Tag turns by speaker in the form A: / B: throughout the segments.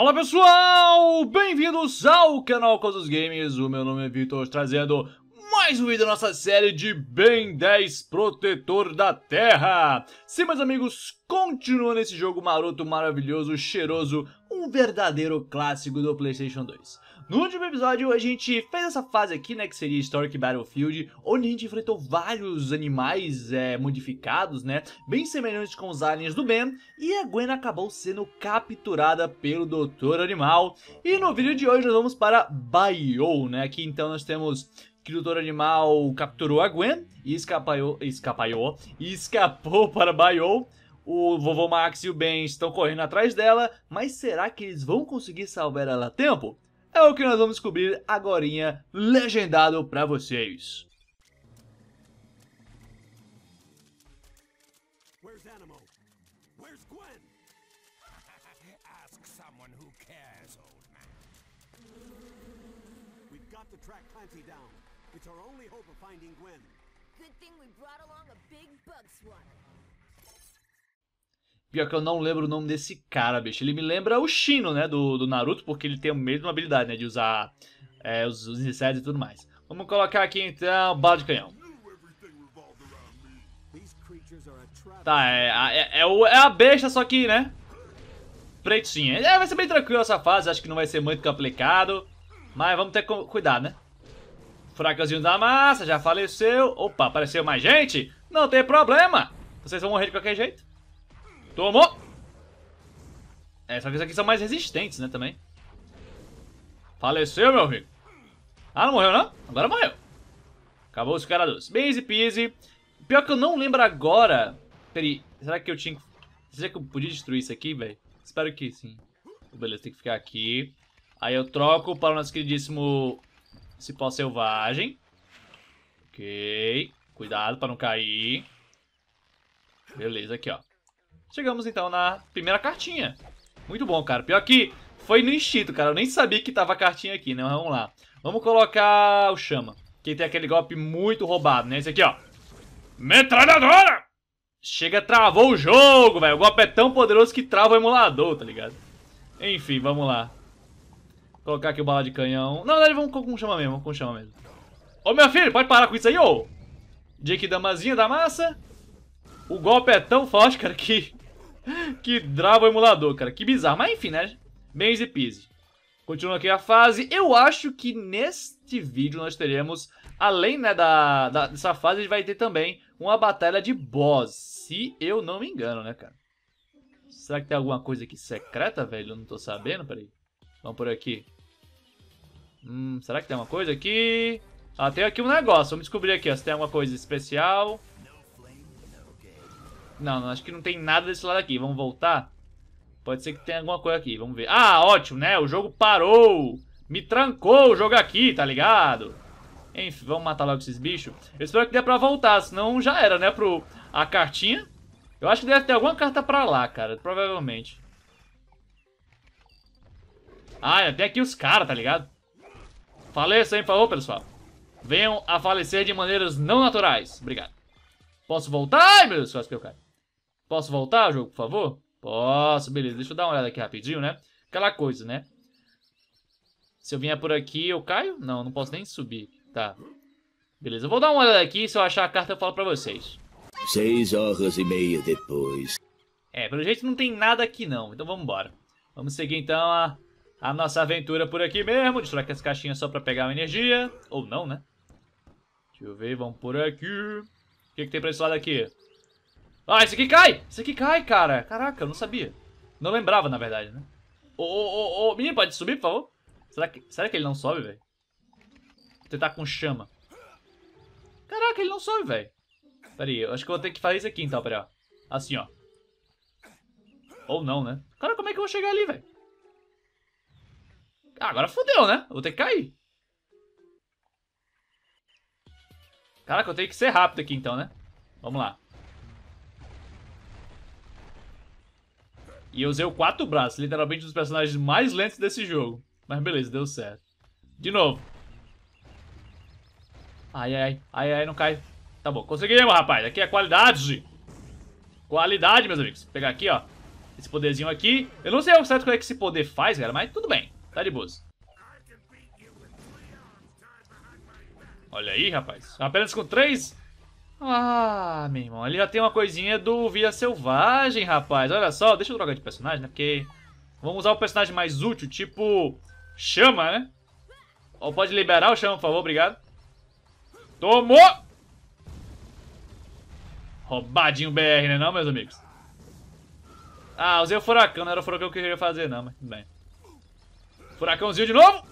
A: Olá pessoal, bem-vindos ao canal Coisas Games, o meu nome é Vitor, trazendo mais um vídeo da nossa série de Ben 10 Protetor da Terra. Sim, meus amigos, continuando esse jogo maroto, maravilhoso, cheiroso, um verdadeiro clássico do Playstation 2. No último episódio a gente fez essa fase aqui, né, que seria Historic Battlefield, onde a gente enfrentou vários animais é, modificados, né, bem semelhantes com os aliens do Ben, e a Gwen acabou sendo capturada pelo Doutor Animal. E no vídeo de hoje nós vamos para Bayou, né, aqui então nós temos que o doutor animal capturou a Gwen e escapaiou, escapaiou, escapou para Bayou. O vovô Max e o Ben estão correndo atrás dela, mas será que eles vão conseguir salvar ela a tempo? É o que nós vamos descobrir agora, legendado para vocês. Animal? Gwen? someone who cares, old man. We've got to track Clancy down. It's our only hope of finding Gwen. Good thing we brought along a big bug swatter. Pior que eu não lembro o nome desse cara, bicho. Ele me lembra o Shino, né, do, do Naruto, porque ele tem a mesma habilidade, né, de usar é, os, os insetos e tudo mais. Vamos colocar aqui, então, bala de canhão. Tá, é, é, é, é a besta, só que, né, pretinha. É, vai ser bem tranquilo essa fase, acho que não vai ser muito complicado, mas vamos ter cuidado, né fracãozinho da massa, já faleceu. Opa, apareceu mais gente? Não tem problema. Vocês vão morrer de qualquer jeito. Tomou. É, só que aqui são mais resistentes, né, também. Faleceu, meu amigo. Ah, não morreu, não? Agora morreu. Acabou os caras dois. Base peasy. Pior que eu não lembro agora. Peraí, será que eu tinha... Será que eu podia destruir isso aqui, velho? Espero que sim. Beleza, tem que ficar aqui. Aí eu troco para o nosso queridíssimo Cipó selvagem. Ok. Cuidado para não cair. Beleza, aqui, ó. Chegamos, então, na primeira cartinha. Muito bom, cara. Pior que foi no instinto, cara. Eu nem sabia que tava a cartinha aqui, né? Mas vamos lá. Vamos colocar o Chama. Que tem aquele golpe muito roubado, né? Esse aqui, ó. Metralhadora! Chega, travou o jogo, velho. O golpe é tão poderoso que trava o emulador, tá ligado? Enfim, vamos lá. Colocar aqui o bala de canhão. Na verdade, vamos com chama mesmo, vamos com chama mesmo. Ô, meu filho, pode parar com isso aí, ô! Jake Damazinha da massa. O golpe é tão forte, cara, que... que drava o emulador, cara. Que bizarro. Mas, enfim, né? Bem easy peasy. Continuando aqui a fase. Eu acho que neste vídeo nós teremos, além né, da, da, dessa fase, a gente vai ter também uma batalha de boss. Se eu não me engano, né, cara? Será que tem alguma coisa aqui secreta, velho? Eu não tô sabendo, peraí. Vamos por aqui. Hum, será que tem uma coisa aqui? Ah, tem aqui um negócio. Vamos descobrir aqui, ó, se tem alguma coisa especial. Não, acho que não tem nada desse lado aqui. Vamos voltar? Pode ser que tenha alguma coisa aqui, vamos ver. Ah, ótimo, né? O jogo parou. Me trancou o jogo aqui, tá ligado? Enfim, vamos matar logo esses bichos. Eu espero que dê pra voltar, senão já era, né? Pro... A cartinha. Eu acho que deve ter alguma carta pra lá, cara. Provavelmente. Ah, até aqui os caras, tá ligado? Faleçam, hein? Falou, pessoal. Venham a falecer de maneiras não naturais. Obrigado. Posso voltar? Ai, meu Deus, quase que eu caio. Posso voltar, jogo, por favor? Posso, beleza. Deixa eu dar uma olhada aqui rapidinho, né? Aquela coisa, né? Se eu vier por aqui, eu caio? Não, não posso nem subir. Tá. Beleza, eu vou dar uma olhada aqui. Se eu achar a carta, eu falo pra vocês. Seis horas e meia depois. É, pelo jeito não tem nada aqui não. Então vamos embora. Vamos seguir então a a nossa aventura por aqui mesmo. Destrói aqui as caixinhas só pra pegar uma energia. Ou não, né? Deixa eu ver, vamos por aqui. O que, que tem pra esse lado aqui? Ah, esse aqui cai! Esse aqui cai, cara. Caraca, eu não sabia. Não lembrava, na verdade, né? Ô, ô, ô, ô, minha, pode subir, por favor? Será que, será que ele não sobe, velho? Vou tentar com chama. Caraca, ele não sobe, velho. Pera aí, eu acho que eu vou ter que fazer isso aqui, então, pera aí, ó. Assim, ó. Ou não, né? Cara, como é que eu vou chegar ali, velho? Ah, agora fodeu, né? Vou ter que cair. Caraca, eu tenho que ser rápido aqui então, né? Vamos lá. E eu usei o quatro braços, literalmente um dos personagens mais lentos desse jogo. Mas beleza, deu certo. De novo. Ai, ai, ai, ai, não cai. Tá bom, conseguimos, rapaz. Aqui é qualidade. Qualidade, meus amigos. Vou pegar aqui, ó. Esse poderzinho aqui. Eu não sei ao certo qual é que esse poder faz, galera, mas tudo bem. Tá de boas. Olha aí, rapaz. Apenas com três. Ah, meu irmão. Ele já tem uma coisinha do Via Selvagem, rapaz. Olha só. Deixa eu trocar de personagem, né? Porque vamos usar o personagem mais útil, tipo... Chama, né? Ou pode liberar o chama, por favor. Obrigado. Tomou! Roubadinho BR, né não, meus amigos? Ah, usei o furacão. Não era o furacão que eu queria fazer, não. Mas tudo bem. Furacãozinho de novo.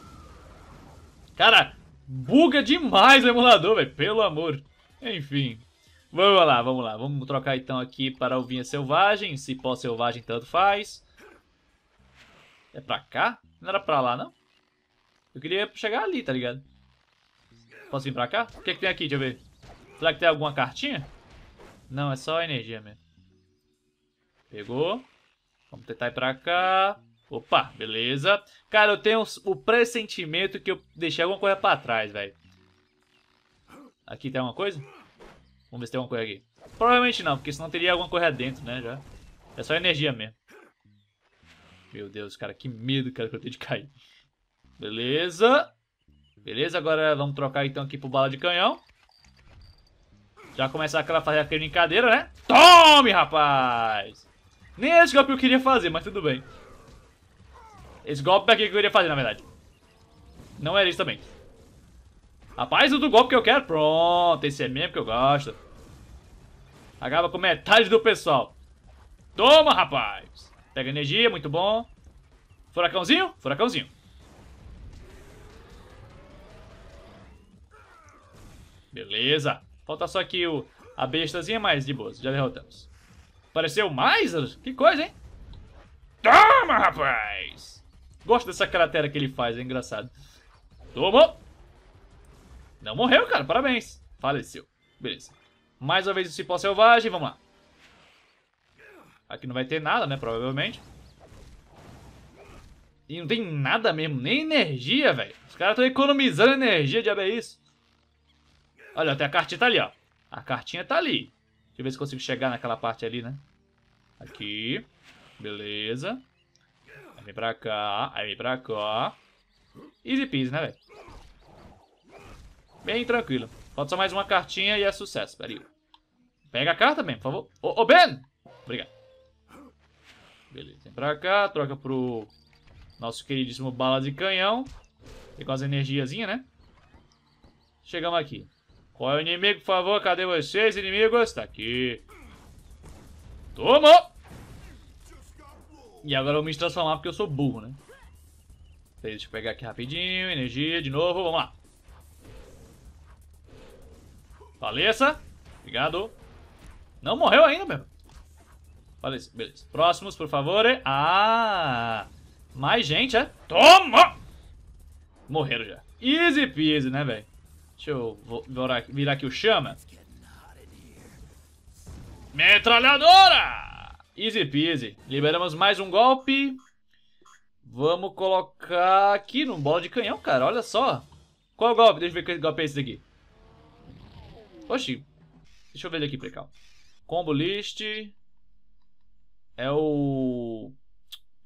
A: Cara, buga demais o emulador, velho. Pelo amor. Enfim. Vamos lá, vamos lá. Vamos trocar então aqui para o Vinha Selvagem. Se pó selvagem, tanto faz. É pra cá? Não era pra lá, não? Eu queria chegar ali, tá ligado? Posso vir pra cá? O que, é que tem aqui? Deixa eu ver. Será que tem alguma cartinha? Não, é só energia mesmo. Pegou. Vamos tentar ir pra cá. Opa, beleza. Cara, eu tenho o pressentimento que eu deixei alguma coisa pra trás, velho. Aqui tem alguma coisa? Vamos ver se tem alguma coisa aqui. Provavelmente não, porque senão teria alguma coisa dentro, né, já. É só energia mesmo. Meu Deus, cara, que medo, cara, que eu tenho de cair. Beleza. Beleza, agora vamos trocar então aqui pro bala de canhão. Já começar aquela fazer aquela brincadeira, né? Tome, rapaz! Nem esse isso que eu queria fazer, mas tudo bem. Esse golpe é o que eu iria fazer, na verdade. Não era isso também. Rapaz, o do golpe que eu quero. Pronto, esse é mesmo que eu gosto. Acaba com metade do pessoal. Toma, rapaz. Pega energia, muito bom. Furacãozinho? Furacãozinho. Beleza. Falta só aqui o, a bestazinha, mas de boas. Já derrotamos. Apareceu mais? Que coisa, hein? Toma, rapaz! Gosto dessa cratera que ele faz, é engraçado. Tomou! Não morreu, cara, parabéns. Faleceu. Beleza. Mais uma vez o cipó selvagem, vamos lá. Aqui não vai ter nada, né, provavelmente. E não tem nada mesmo, nem energia, velho. Os caras estão economizando energia, diabo é isso. Olha, até a cartinha tá ali, ó. A cartinha tá ali. Deixa eu ver se consigo chegar naquela parte ali, né? Aqui. Beleza. Vem pra cá. Aí vem pra cá. Easy peasy, né, velho? Bem tranquilo. Falta só mais uma cartinha e é sucesso. Peraí. Pega a carta, Ben, por favor. Ô, ô, Ben! Obrigado. Beleza. Vem pra cá. Troca pro nosso queridíssimo bala de canhão. Tem com as energiazinhas, né? Chegamos aqui. Qual é o inimigo, por favor? Cadê vocês, inimigos? Tá aqui. Tomou! E agora eu vou me transformar porque eu sou burro, né? Então, deixa eu pegar aqui rapidinho. Energia de novo. Vamos lá. Faleça. Obrigado. Não morreu ainda, mesmo. Faleça. Beleza. Próximos, por favor. É- ah! Mais gente, é? Toma! Morreram já. Easy peasy, né, velho? Deixa eu virar aqui, virar aqui o chama. Metralhadora! Easy peasy. Liberamos mais um golpe. Vamos colocar aqui num bola de canhão, cara. Olha só. Qual é o golpe? Deixa eu ver que golpe é esse daqui. Oxi. Deixa eu ver ele aqui, Precal. Combo list. É o...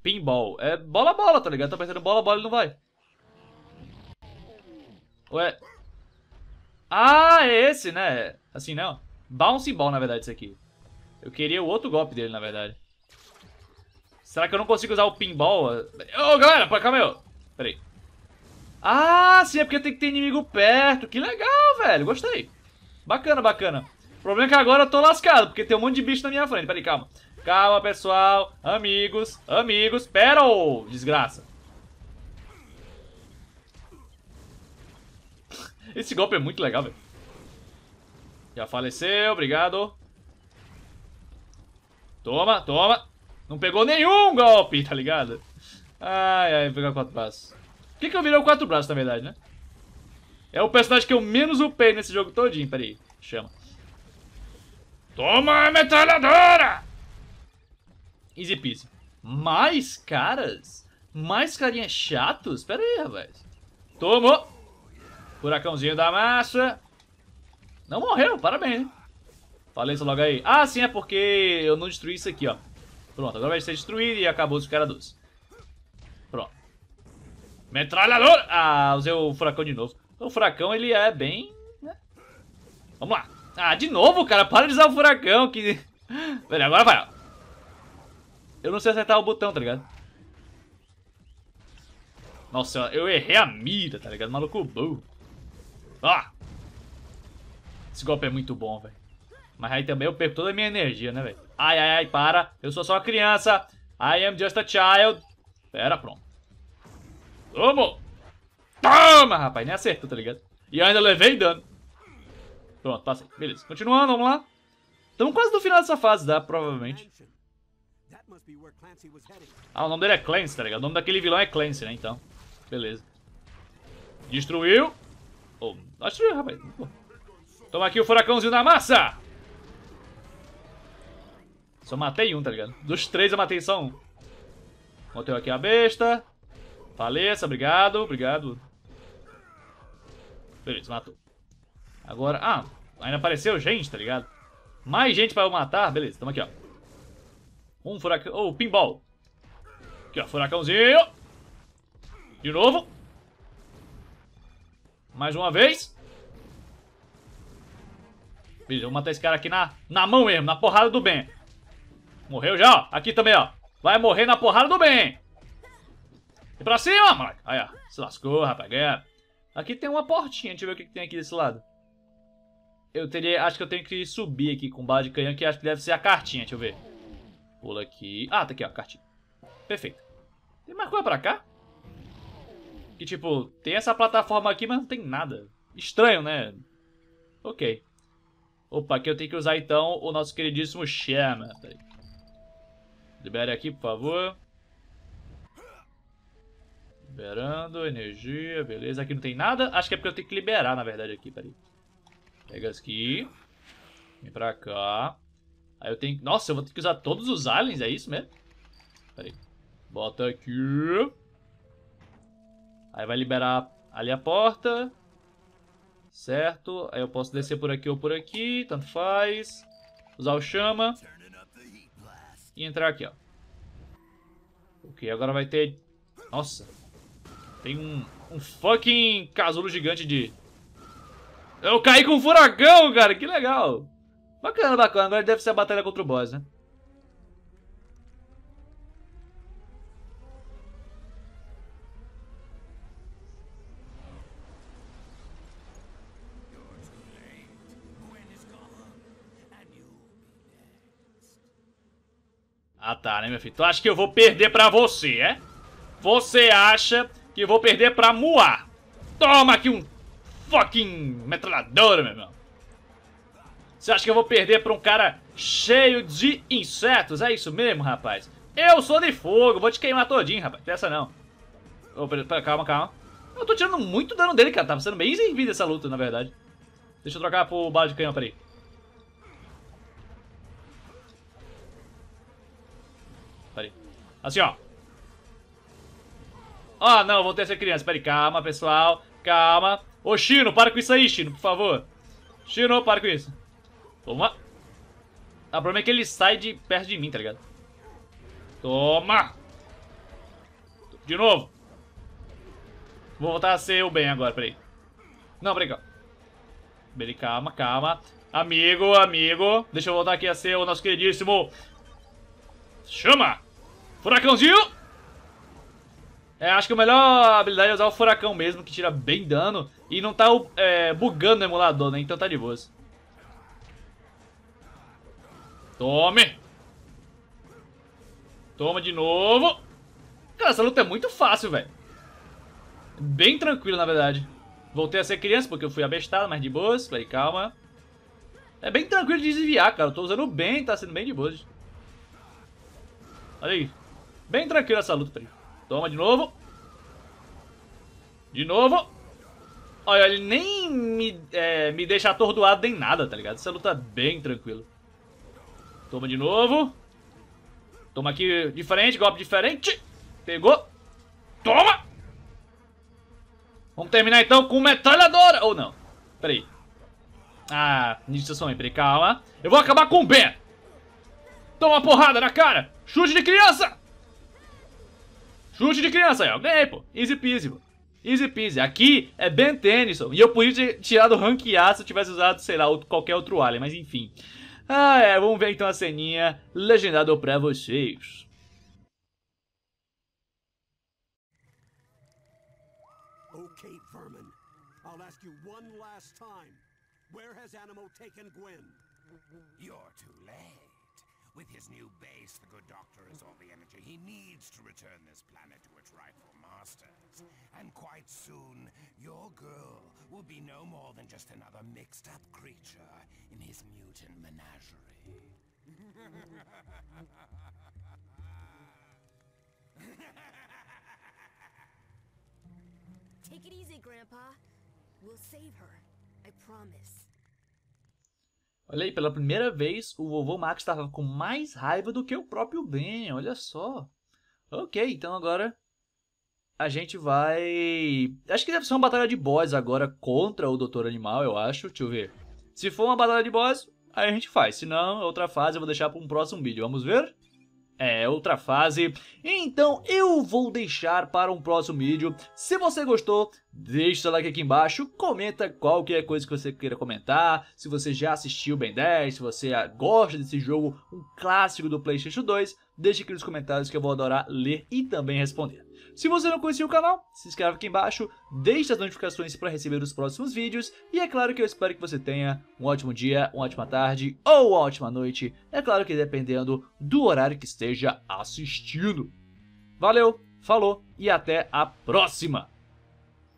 A: Pinball. É bola-bola, tá ligado? Tá parecendo bola-bola e não vai. Ué. Ah, é esse, né? Assim, né? Bounce ball, na verdade, isso aqui. Eu queria o outro golpe dele, na verdade. Será que eu não consigo usar o pinball? Ô, oh, galera, calma aí. Pera aí. Ah, sim, é porque tem que ter inimigo perto. Que legal, velho. Gostei. Bacana, bacana. O problema é que agora eu tô lascado, porque tem um monte de bicho na minha frente. Pera aí, calma. Calma, pessoal. Amigos, amigos. Pera, ô, desgraça. Esse golpe é muito legal, velho. Já faleceu, obrigado. Toma, toma. Não pegou nenhum golpe, tá ligado? Ai, ai, pegar quatro braços. Por que, que eu virei o quatro braços, na verdade, né? É o personagem que eu menos upei nesse jogo todinho. Pera aí, chama. Toma metralhadora! Easy peasy. Mais caras? Mais carinhas chatos? Pera aí, rapaz. Tomou. Furacãozinho da massa. Não morreu, parabéns, hein? isso logo aí. Ah, sim, é porque eu não destruí isso aqui, ó. Pronto, agora vai ser destruído e acabou os caras dois. Pronto. Metralhador! Ah, usei o furacão de novo. O furacão, ele é bem... Né? Vamos lá. Ah, de novo, cara. Para de usar o furacão, que... Velho, agora vai, ó. Eu não sei acertar o botão, tá ligado? Nossa, eu errei a mira, tá ligado? Maluco burro. Ah! Esse golpe é muito bom, velho. Mas aí também eu perco toda a minha energia, né, velho? Ai, ai, ai, para. Eu sou só uma criança. I am just a child. Pera, pronto. Vamos! Toma, rapaz. Nem acertou, tá ligado? E ainda levei dano. Pronto, passei. Beleza. Continuando, vamos lá. Estamos quase no final dessa fase, dá, provavelmente. Ah, o nome dele é Clancy, tá ligado? O nome daquele vilão é Clancy, né? Então, beleza. Destruiu. Oh, destruiu, rapaz. Toma aqui o furacãozinho da massa. Só então matei um, tá ligado? Dos três eu matei só um. Botei aqui a besta. Faleça, obrigado, obrigado. Beleza, matou. Agora, ah, ainda apareceu gente, tá ligado? Mais gente pra eu matar. Beleza, tamo aqui, ó. Um furacão, ou oh, pinball. Aqui, ó, furacãozinho. De novo. Mais uma vez. Beleza, vou matar esse cara aqui na, na mão mesmo, na porrada do bem. Morreu já, ó. Aqui também, ó. Vai morrer na porrada do bem. E pra cima, moleque. Aí, ó. Se lascou, rapaz. Aqui tem uma portinha. Deixa eu ver o que, que tem aqui desse lado. Eu teria... Acho que eu tenho que subir aqui com base de canhão, que acho que deve ser a cartinha. Deixa eu ver. Pula aqui. Ah, tá aqui, ó. Cartinha. Perfeito. Tem mais coisa pra cá? Que, tipo, tem essa plataforma aqui, mas não tem nada. Estranho, né? Ok. Opa, aqui eu tenho que usar, então, o nosso queridíssimo Shema. Peraí. Libere aqui, por favor. Liberando, energia, beleza. Aqui não tem nada. Acho que é porque eu tenho que liberar, na verdade, aqui. Peraí. Pega aqui. Vem pra cá. Aí eu tenho... Nossa, eu vou ter que usar todos os aliens, é isso mesmo? Peraí. Bota aqui. Aí vai liberar ali a porta. Certo. Aí eu posso descer por aqui ou por aqui. Tanto faz. Usar o chama. E entrar aqui, ó. Ok, agora vai ter... Nossa. Tem um, um fucking casulo gigante de... Eu caí com um furacão, cara. Que legal. Bacana, bacana. Agora deve ser a batalha contra o boss, né? Ah tá, né, meu filho? Tu acha que eu vou perder pra você, é? Você acha que eu vou perder pra Muá? Toma aqui um fucking metralhadora, meu irmão. Você acha que eu vou perder pra um cara cheio de insetos? É isso mesmo, rapaz. Eu sou de fogo, vou te queimar todinho, rapaz. Peça não. calma, calma. Eu tô tirando muito dano dele, cara. Tá sendo bem sem vida essa luta, na verdade. Deixa eu trocar pro bala de canhão, peraí. Peraí. Assim, ó. Ah, não, voltei a ser criança. Peraí, calma, pessoal. Calma. Ô, Chino, para com isso aí, Chino, por favor. Chino, para com isso. Toma. Ah, o problema é que ele sai de perto de mim, tá ligado? Toma! De novo. Vou voltar a ser o bem agora, peraí. Não, peraí, calma. Peraí, calma, calma. Amigo, amigo. Deixa eu voltar aqui a ser o nosso queridíssimo... Chama! Furacãozinho! É, acho que a melhor habilidade é usar o furacão mesmo, que tira bem dano. E não tá é, bugando o emulador, né? Então tá de boas. Tome! Toma de novo. Cara, essa luta é muito fácil, velho. Bem tranquila, na verdade. Voltei a ser criança porque eu fui abestado, mas de boas. falei calma. É bem tranquilo de desviar, cara. Eu tô usando bem, tá sendo bem de boas. Olha aí. Bem tranquila essa luta, Trio. Toma de novo. De novo. Olha, ele nem me, é, me deixa atordoado nem nada, tá ligado? Essa luta é bem tranquila. Toma de novo. Toma aqui diferente, golpe diferente. Pegou. Toma! Vamos terminar então com metralhadora. Ou não. Peraí. Ah, iniciação, peraí, calma. Eu vou acabar com o Ben. Toma porrada na cara. Chute de criança. Chute de criança aí, ó. Ganhei, pô. Easy peasy, pô. Easy peasy. Aqui é Ben Tennyson. E eu podia ter tirado o rank A se eu tivesse usado, sei lá, qualquer outro alien, mas enfim. Ah, é. Vamos ver então a ceninha legendada pra vocês. Ok, vermin. I'll ask you one last time. Where has Animo taken Gwen? You're too his new base, the good doctor has all the energy he needs to return this planet to its rightful masters. And quite soon, your girl will be no more than just another mixed-up creature in his mutant menagerie. Take it easy, Grandpa. We'll save her. I promise. Olha aí, pela primeira vez o vovô Max estava com mais raiva do que o próprio Ben, olha só. Ok, então agora a gente vai. Acho que deve ser uma batalha de boss agora contra o Doutor Animal, eu acho. Deixa eu ver. Se for uma batalha de boss, aí a gente faz. Se não, outra fase eu vou deixar para um próximo vídeo. Vamos ver? É, outra fase. Então eu vou deixar para um próximo vídeo. Se você gostou, deixa seu like aqui embaixo, comenta qualquer é coisa que você queira comentar, se você já assistiu o Ben 10, se você gosta desse jogo, um clássico do Playstation 2, deixa aqui nos comentários que eu vou adorar ler e também responder. Se você não conhecia o canal, se inscreve aqui embaixo, deixe as notificações para receber os próximos vídeos e é claro que eu espero que você tenha um ótimo dia, uma ótima tarde ou uma ótima noite, é claro que dependendo do horário que esteja assistindo. Valeu, falou e até a próxima!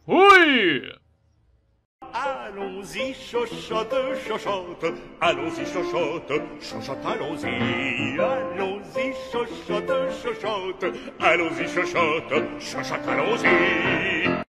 A: Fui! Allons-y, allons-y, allons-y, allons-y. allons-y, chochotte, chochote, allons-y, chochote, chochote, allons-y.